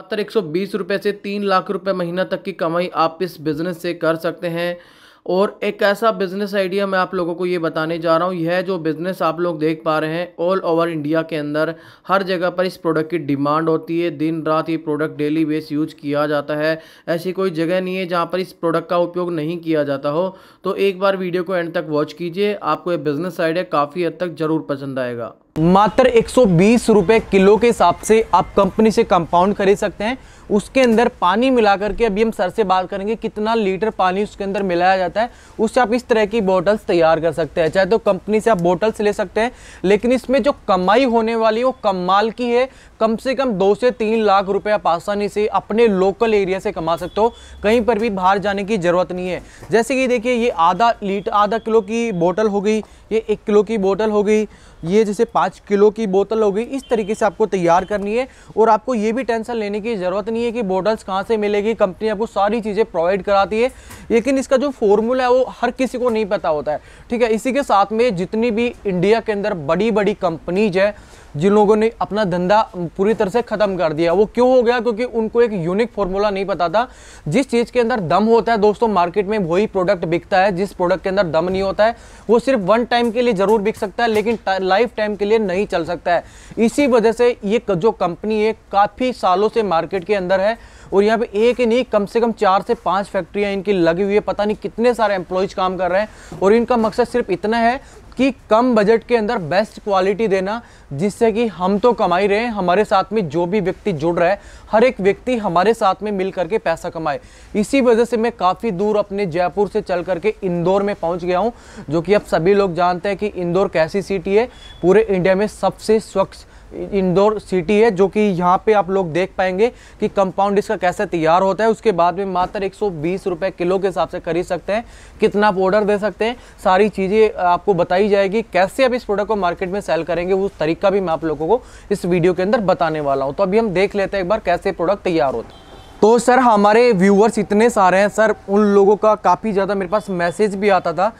मात्र एक सौ से तीन लाख रुपये महीना तक की कमाई आप इस बिज़नेस से कर सकते हैं और एक ऐसा बिज़नेस आइडिया मैं आप लोगों को ये बताने जा रहा हूँ यह जो बिज़नेस आप लोग देख पा रहे हैं ऑल ओवर इंडिया के अंदर हर जगह पर इस प्रोडक्ट की डिमांड होती है दिन रात ये प्रोडक्ट डेली बेस यूज किया जाता है ऐसी कोई जगह नहीं है जहाँ पर इस प्रोडक्ट का उपयोग नहीं किया जाता हो तो एक बार वीडियो को एंड तक वॉच कीजिए आपको ये बिज़नेस आइडिया काफ़ी हद तक ज़रूर पसंद आएगा मात्र एक सौ किलो के हिसाब से आप कंपनी से कंपाउंड खरीद सकते हैं उसके अंदर पानी मिला करके अभी हम सर से बात करेंगे कितना लीटर पानी उसके अंदर मिलाया जाता है उससे आप इस तरह की बॉटल्स तैयार कर सकते हैं चाहे तो कंपनी से आप बॉटल्स ले सकते हैं लेकिन इसमें जो कमाई होने वाली है वो कमाल की है कम से कम दो से तीन लाख रुपये आप आसानी से अपने लोकल एरिया से कमा सकते हो कहीं पर भी बाहर जाने की ज़रूरत नहीं है जैसे कि देखिए ये आधा लीटर आधा किलो की बोटल हो गई ये एक किलो की बोटल हो गई ये जैसे पाँच किलो की बोतल होगी इस तरीके से आपको तैयार करनी है और आपको ये भी टेंशन लेने की ज़रूरत नहीं है कि बोटल्स कहाँ से मिलेगी कंपनी आपको सारी चीज़ें प्रोवाइड कराती है लेकिन इसका जो फॉर्मूला है वो हर किसी को नहीं पता होता है ठीक है इसी के साथ में जितनी भी इंडिया के अंदर बड़ी बड़ी कंपनीज है जिन लोगों ने अपना धंधा पूरी तरह से ख़त्म कर दिया वो क्यों हो गया क्योंकि उनको एक यूनिक फॉर्मूला नहीं पता था जिस चीज़ के अंदर दम होता है दोस्तों मार्केट में वही प्रोडक्ट बिकता है जिस प्रोडक्ट के अंदर दम नहीं होता है वो सिर्फ वन टाइम के लिए ज़रूर बिक सकता है लेकिन लाइफ टाइम के लिए नहीं चल सकता है इसी वजह से ये जो कंपनी है काफ़ी सालों से मार्केट के अंदर है और यहाँ पे एक ही नहीं कम से कम चार से पाँच फैक्ट्रियाँ इनकी लगी हुई है पता नहीं कितने सारे एम्प्लॉयज़ काम कर रहे हैं और इनका मकसद सिर्फ इतना है कि कम बजट के अंदर बेस्ट क्वालिटी देना जिससे कि हम तो कमा ही रहे हैं हमारे साथ में जो भी व्यक्ति जुड़ रहा है हर एक व्यक्ति हमारे साथ में मिल करके पैसा कमाए इसी वजह से मैं काफ़ी दूर अपने जयपुर से चल करके इंदौर में पहुंच गया हूं जो कि अब सभी लोग जानते हैं कि इंदौर कैसी सिटी है पूरे इंडिया में सबसे स्वच्छ इंदौर सिटी है जो कि यहाँ पे आप लोग देख पाएंगे कि कंपाउंड इसका कैसे तैयार होता है उसके बाद में मात्र एक रुपए किलो के हिसाब से खरीद सकते हैं कितना आप ऑर्डर दे सकते हैं सारी चीज़ें आपको बताई जाएगी कैसे आप इस प्रोडक्ट को मार्केट में सेल करेंगे उस तरीका भी मैं आप लोगों को इस वीडियो के अंदर बताने वाला हूँ तो अभी हम देख लेते हैं एक बार कैसे प्रोडक्ट तैयार होता है तो सर हमारे व्यूअर्स इतने सारे हैं सर उन लोगों का काफ़ी ज़्यादा मेरे पास मैसेज भी आता था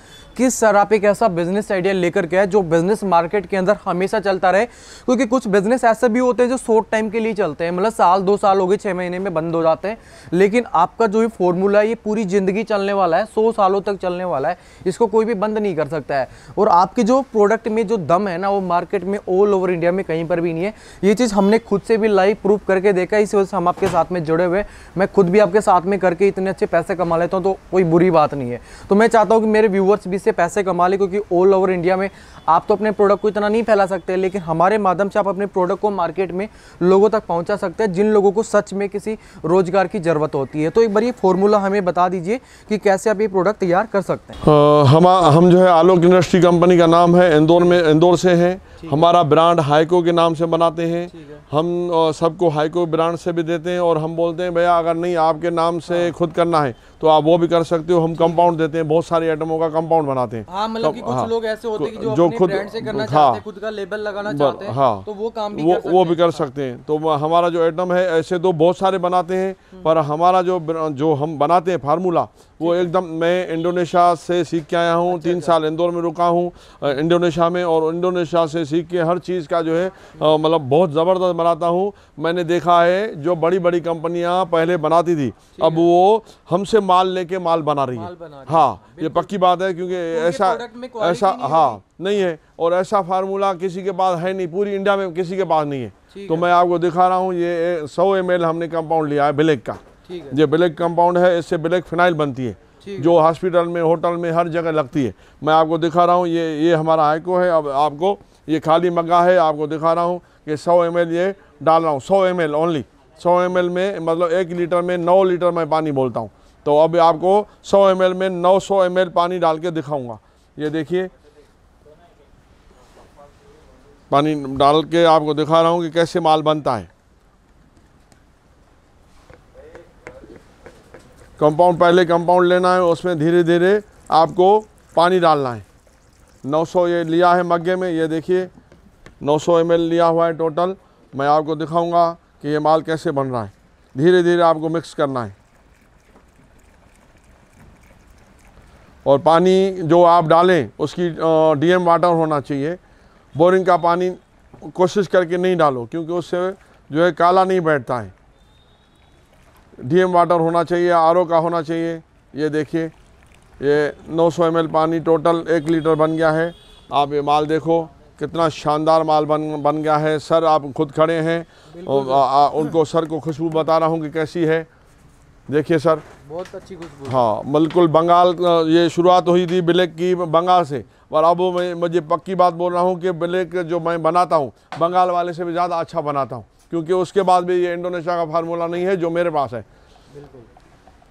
सर आप एक ऐसा बिजनेस आइडिया लेकर के जो बिजनेस मार्केट के अंदर हमेशा चलता रहे क्योंकि कुछ बिजनेस ऐसे भी होते हैं जो शॉर्ट टाइम के लिए चलते हैं मतलब साल दो साल हो गए छः महीने में बंद हो जाते हैं लेकिन आपका जो ये फॉर्मूला है ये पूरी ज़िंदगी चलने वाला है सौ सालों तक चलने वाला है इसको कोई भी बंद नहीं कर सकता है और आपके जो प्रोडक्ट में जो दम है ना वो मार्केट में ऑल ओवर इंडिया में कहीं पर भी नहीं है ये चीज़ हमने खुद से भी लाइव प्रूफ करके देखा इस वजह से हम आपके साथ में जुड़े हुए मैं खुद भी आपके साथ में करके इतने अच्छे पैसे कमा लेता हूँ तो कोई बुरी बात नहीं है तो मैं चाहता हूँ कि मेरे व्यूवर्स भी से पैसे कमा ले क्योंकि ऑल ओवर इंडिया में आप तो अपने प्रोडक्ट को इतना नहीं फैला सकते लेकिन हमारे माध्यम से आप अपने प्रोडक्ट को मार्केट में लोगों तक पहुँचा सकते हैं जिन लोगों को सच में किसी रोजगार की ज़रूरत होती है तो एक बार ये फॉर्मूला हमें बता दीजिए कि कैसे आप ये प्रोडक्ट तैयार कर सकते हैं हम हम जो है आलोक इंडस्ट्री कंपनी का नाम है इंदौर में इंदौर से हैं हमारा ब्रांड हाइको के नाम से बनाते हैं हम सबको हाइको ब्रांड से भी देते हैं और हम बोलते हैं भैया अगर नहीं आपके नाम से हाँ। खुद करना है तो आप वो भी कर सकते हो हम कंपाउंड देते हैं बहुत सारे आइटमों का कंपाउंड बनाते हैं हाँ, मतलब तो कि कुछ हाँ, लोग ऐसे होते हैं कि जो, जो खुद से करना हाँ, चाहते हैं हाँ। खुद का लेबल लगाना चाहते हैं हाँ, तो वो काम भी वो, कर सकते वो भी कर सकते हैं तो हमारा जो आइटम है ऐसे तो बहुत सारे बनाते हैं हम्म। पर हमारा जो जो हम बनाते हैं फार्मूला वो एकदम मैं इंडोनेशिया से सीख के आया हूँ अच्छा, तीन अच्छा। साल इंदौर में रुका हूँ इंडोनेशिया में और इंडोनेशिया से सीख के हर चीज़ का जो है मतलब बहुत ज़बरदस्त बनाता हूँ मैंने देखा है जो बड़ी बड़ी कंपनियाँ पहले बनाती थी अब वो हमसे माल लेके माल बना रही है हाँ ये पक्की बात है क्योंकि ऐसा ऐसा हाँ नहीं है और ऐसा फार्मूला किसी के पास है नहीं पूरी इंडिया में किसी के पास नहीं है तो मैं आपको दिखा रहा हूँ ये सौ एम हमने कंपाउंड लिया है ब्लैक का ये ब्लैक कंपाउंड है इससे ब्लैक फिनाइल बनती है जो हॉस्पिटल में होटल में हर जगह लगती है मैं आपको दिखा रहा हूँ ये ये हमारा आयको है अब आपको ये खाली मगा है आपको दिखा रहा हूँ कि 100 एम ये डाल रहा हूँ 100 एम ओनली 100 एम में मतलब एक लीटर में 9 लीटर मैं पानी बोलता हूँ तो अब आपको 100 एम में 900 सौ पानी डाल के दिखाऊँगा ये देखिए पानी डाल के आपको दिखा रहा हूँ कि कैसे माल बनता है कंपाउंड पहले कंपाउंड लेना है उसमें धीरे धीरे आपको पानी डालना है 900 ये लिया है मग्गे में ये देखिए 900 सौ लिया हुआ है टोटल मैं आपको दिखाऊंगा कि ये माल कैसे बन रहा है धीरे धीरे आपको मिक्स करना है और पानी जो आप डालें उसकी डीएम वाटर होना चाहिए बोरिंग का पानी कोशिश करके नहीं डालो क्योंकि उससे जो है काला नहीं बैठता है डीएम वाटर होना चाहिए ओ का होना चाहिए ये देखिए ये 900 सौ पानी टोटल एक लीटर बन गया है आप ये माल देखो कितना शानदार माल बन बन गया है सर आप खुद खड़े हैं और, आ, आ, उनको सर को खुशबू बता रहा हूँ कि कैसी है देखिए सर बहुत अच्छी खुशबू हाँ बिल्कुल बंगाल ये शुरुआत हुई थी ब्लैक की बंगाल से और अब मैं मुझे पक्की बात बोल रहा हूँ कि ब्लैक जो मैं बनाता हूँ बंगाल वाले से भी ज़्यादा अच्छा बनाता हूँ क्योंकि उसके बाद भी ये इंडोनेशिया का फार्मूला नहीं है जो मेरे पास है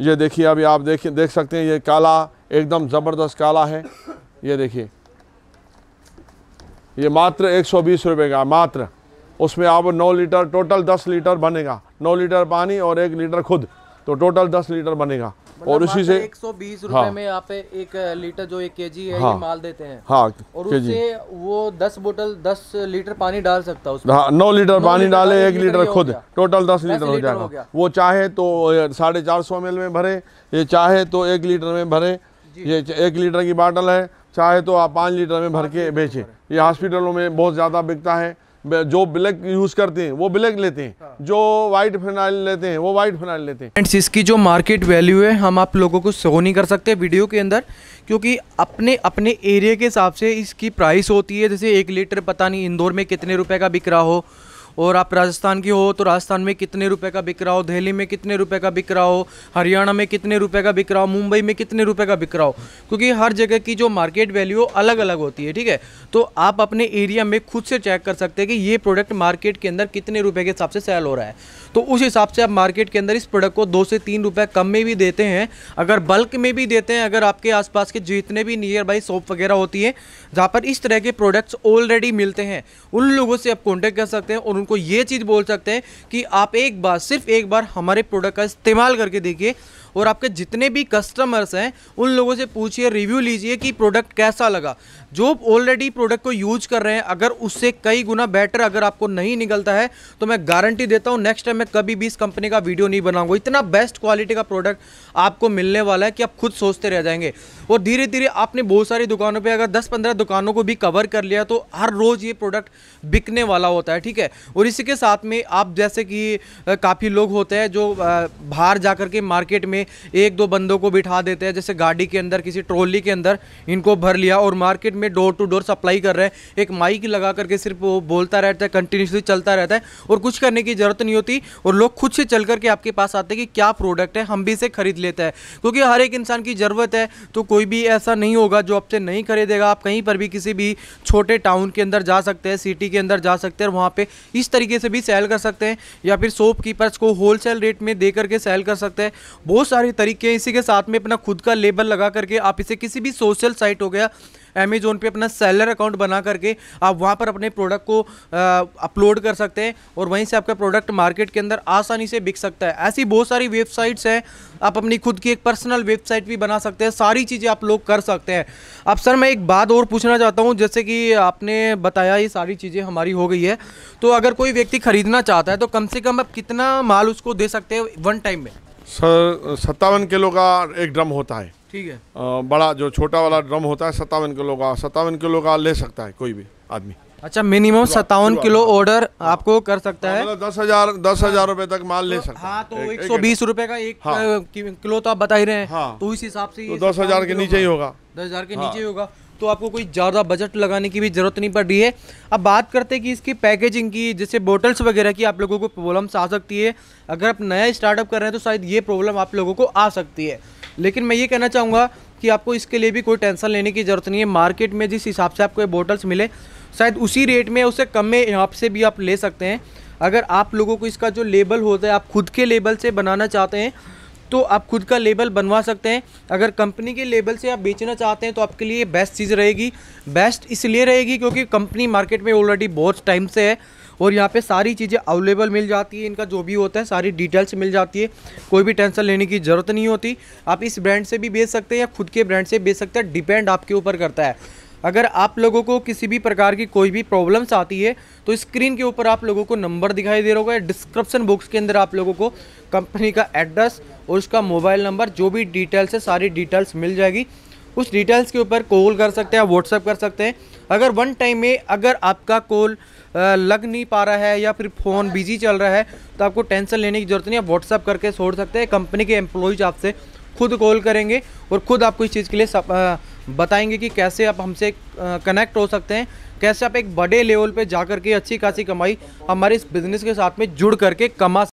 ये देखिए अभी आप देख देख सकते हैं ये काला एकदम ज़बरदस्त काला है ये देखिए ये मात्र 120 रुपए का मात्र उसमें आप 9 लीटर टोटल 10 लीटर बनेगा 9 लीटर पानी और एक लीटर खुद तो टोटल 10 लीटर बनेगा मतलब और उसी से एक सौ बीस रूपए हाँ। में यहाँ पे एक लीटर जो एक केजी है हाँ, ये माल देते हैं हाँ और उससे वो दस बोतल दस लीटर पानी डाल सकता है हाँ नौ लीटर पानी डाले एक लीटर खुद टोटल दस लीटर हो जाएगा वो चाहे तो साढ़े चार सौ एम में भरे ये चाहे तो एक लीटर में भरे ये एक लीटर की बाटल है चाहे तो आप पाँच लीटर में भर के बेचें ये हॉस्पिटलों में बहुत ज़्यादा बिकता है जो ब्लैक यूज करते हैं वो ब्लैक लेते हैं हाँ। जो व्हाइट फिनाइल लेते हैं वो व्हाइट फिनाइल लेते हैं फ्रेंड्स इसकी जो मार्केट वैल्यू है हम आप लोगों को शो नहीं कर सकते वीडियो के अंदर क्योंकि अपने अपने एरिया के हिसाब से इसकी प्राइस होती है जैसे एक लीटर पता नहीं इंदौर में कितने रुपए का बिक रहा हो और आप राजस्थान की हो तो राजस्थान में कितने रुपए का बिक रहा हो दिल्ली में कितने रुपए का बिक रहा हो हरियाणा में कितने रुपए का बिक रहा हो मुंबई में कितने रुपए का बिक रहा हो क्योंकि हर जगह की जो मार्केट वैल्यू अलग अलग होती है ठीक है तो आप अपने एरिया में खुद से चेक कर सकते हैं कि ये प्रोडक्ट मार्केट के अंदर कितने रुपए के हिसाब से सेल हो रहा है तो उस हिसाब से आप मार्केट के अंदर इस प्रोडक्ट को दो से तीन रुपये कम में भी देते हैं अगर बल्क में भी देते हैं अगर आपके आसपास के जितने भी नियर बाई शॉप वगैरह होती है जहाँ पर इस तरह के प्रोडक्ट्स ऑलरेडी मिलते हैं उन लोगों से आप कॉन्टैक्ट कर सकते हैं और उनको ये चीज़ बोल सकते हैं कि आप एक बार सिर्फ एक बार हमारे प्रोडक्ट का इस्तेमाल करके देखिए और आपके जितने भी कस्टमर्स हैं उन लोगों से पूछिए रिव्यू लीजिए कि प्रोडक्ट कैसा लगा जो ऑलरेडी प्रोडक्ट को यूज कर रहे हैं अगर उससे कई गुना बेटर अगर आपको नहीं निकलता है तो मैं गारंटी देता हूँ नेक्स्ट टाइम मैं कभी भी इस कंपनी का वीडियो नहीं बनाऊंगा इतना बेस्ट क्वालिटी का प्रोडक्ट आपको मिलने वाला है कि आप खुद सोचते रह जाएंगे और धीरे धीरे आपने बहुत सारी दुकानों पर अगर दस पंद्रह दुकानों को भी कवर कर लिया तो हर रोज़ ये प्रोडक्ट बिकने वाला होता है ठीक है और इसी के साथ में आप जैसे कि काफ़ी लोग होते हैं जो बाहर जा के मार्केट में में एक दो बंदों को बिठा देते हैं जैसे गाड़ी के अंदर किसी ट्रॉली के अंदर इनको भर लिया और मार्केट में डोर टू डोर सप्लाई कर रहे हैं एक माइक लगा करके सिर्फ वो बोलता रहता है कंटिन्यूसली चलता रहता है और कुछ करने की ज़रूरत नहीं होती और लोग खुद से चल करके आपके पास आते हैं कि क्या प्रोडक्ट है हम भी इसे खरीद लेते हैं क्योंकि हर एक इंसान की ज़रूरत है तो कोई भी ऐसा नहीं होगा जो आपसे नहीं खरीदेगा आप कहीं पर भी किसी भी छोटे टाउन के अंदर जा सकते हैं सिटी के अंदर जा सकते हैं वहाँ पर इस तरीके से भी सेल कर सकते हैं या फिर शॉप कीपर्स को होलसेल रेट में दे करके सेल कर सकते हैं बहुत सारे तरीके हैं इसी के साथ में अपना खुद का लेबल लगा करके आप इसे किसी भी सोशल साइट हो गया अमेजोन पे अपना सेलर अकाउंट बना करके आप वहाँ पर अपने प्रोडक्ट को अपलोड कर सकते हैं और वहीं से आपका प्रोडक्ट मार्केट के अंदर आसानी से बिक सकता है ऐसी बहुत सारी वेबसाइट्स हैं आप अपनी खुद की एक पर्सनल वेबसाइट भी बना सकते हैं सारी चीज़ें आप लोग कर सकते हैं अब सर मैं एक बात और पूछना चाहता हूँ जैसे कि आपने बताया ये सारी चीज़ें हमारी हो गई है तो अगर कोई व्यक्ति ख़रीदना चाहता है तो कम से कम आप कितना माल उसको दे सकते हैं वन टाइम में सत्तावन किलो का एक ड्रम होता है ठीक है बड़ा जो छोटा वाला ड्रम होता है सत्तावन किलो का सत्तावन किलो का ले सकता है कोई भी आदमी अच्छा मिनिमम सत्तावन किलो ऑर्डर आपको कर सकता है मतलब दस हजार दस हजार रूपए तक माल ले तो सकता है हाँ, तो एक सौ बीस रूपए का एक हाँ, किलो तो आप बता ही रहे हैं हाँ, तो इस हिसाब से तो दस हजार के नीचे ही होगा दस हजार के हाँ। नीचे ही होगा तो आपको कोई ज़्यादा बजट लगाने की भी ज़रूरत नहीं पड़ रही है अब बात करते हैं कि इसकी पैकेजिंग की जैसे बोटल्स वगैरह की आप लोगों को प्रॉब्लम्स आ सकती है अगर आप नया स्टार्टअप कर रहे हैं तो शायद ये प्रॉब्लम आप लोगों को आ सकती है लेकिन मैं ये कहना चाहूँगा कि आपको इसके लिए भी कोई टेंशन लेने की ज़रूरत नहीं है मार्केट में जिस हिसाब से आपको ये बोटल्स मिले शायद उसी रेट में उससे कम में यहाँ से भी आप ले सकते हैं अगर आप लोगों को इसका जो लेबल होता है आप खुद के लेबल से बनाना चाहते हैं तो आप खुद का लेबल बनवा सकते हैं अगर कंपनी के लेबल से आप बेचना चाहते हैं तो आपके लिए बेस्ट चीज़ रहेगी बेस्ट इसलिए रहेगी क्योंकि कंपनी मार्केट में ऑलरेडी बहुत टाइम से है और यहाँ पे सारी चीज़ें अवेलेबल मिल जाती है इनका जो भी होता है सारी डिटेल्स मिल जाती है कोई भी टेंशन लेने की ज़रूरत नहीं होती आप इस ब्रांड से भी बेच सकते हैं या खुद के ब्रांड से बेच सकते हैं डिपेंड आपके ऊपर करता है अगर आप लोगों को किसी भी प्रकार की कोई भी प्रॉब्लम्स आती है तो स्क्रीन के ऊपर आप लोगों को नंबर दिखाई दे रहा होगा डिस्क्रिप्शन बॉक्स के अंदर आप लोगों को कंपनी का एड्रेस और उसका मोबाइल नंबर जो भी डिटेल्स है सारी डिटेल्स मिल जाएगी उस डिटेल्स के ऊपर कॉल कर सकते हैं व्हाट्सअप कर सकते हैं अगर वन टाइम में अगर आपका कॉल लग नहीं पा रहा है या फिर फ़ोन बिजी चल रहा है तो आपको टेंशन लेने की ज़रूरत नहीं है व्हाट्सअप करके छोड़ सकते हैं कंपनी के एम्प्लॉयज़ आपसे खुद कॉल करेंगे और ख़ुद आपको इस चीज़ के लिए बताएंगे कि कैसे आप हमसे कनेक्ट हो सकते हैं कैसे आप एक बड़े लेवल पे जा कर के अच्छी खासी कमाई हमारे इस बिज़नेस के साथ में जुड़ करके कमा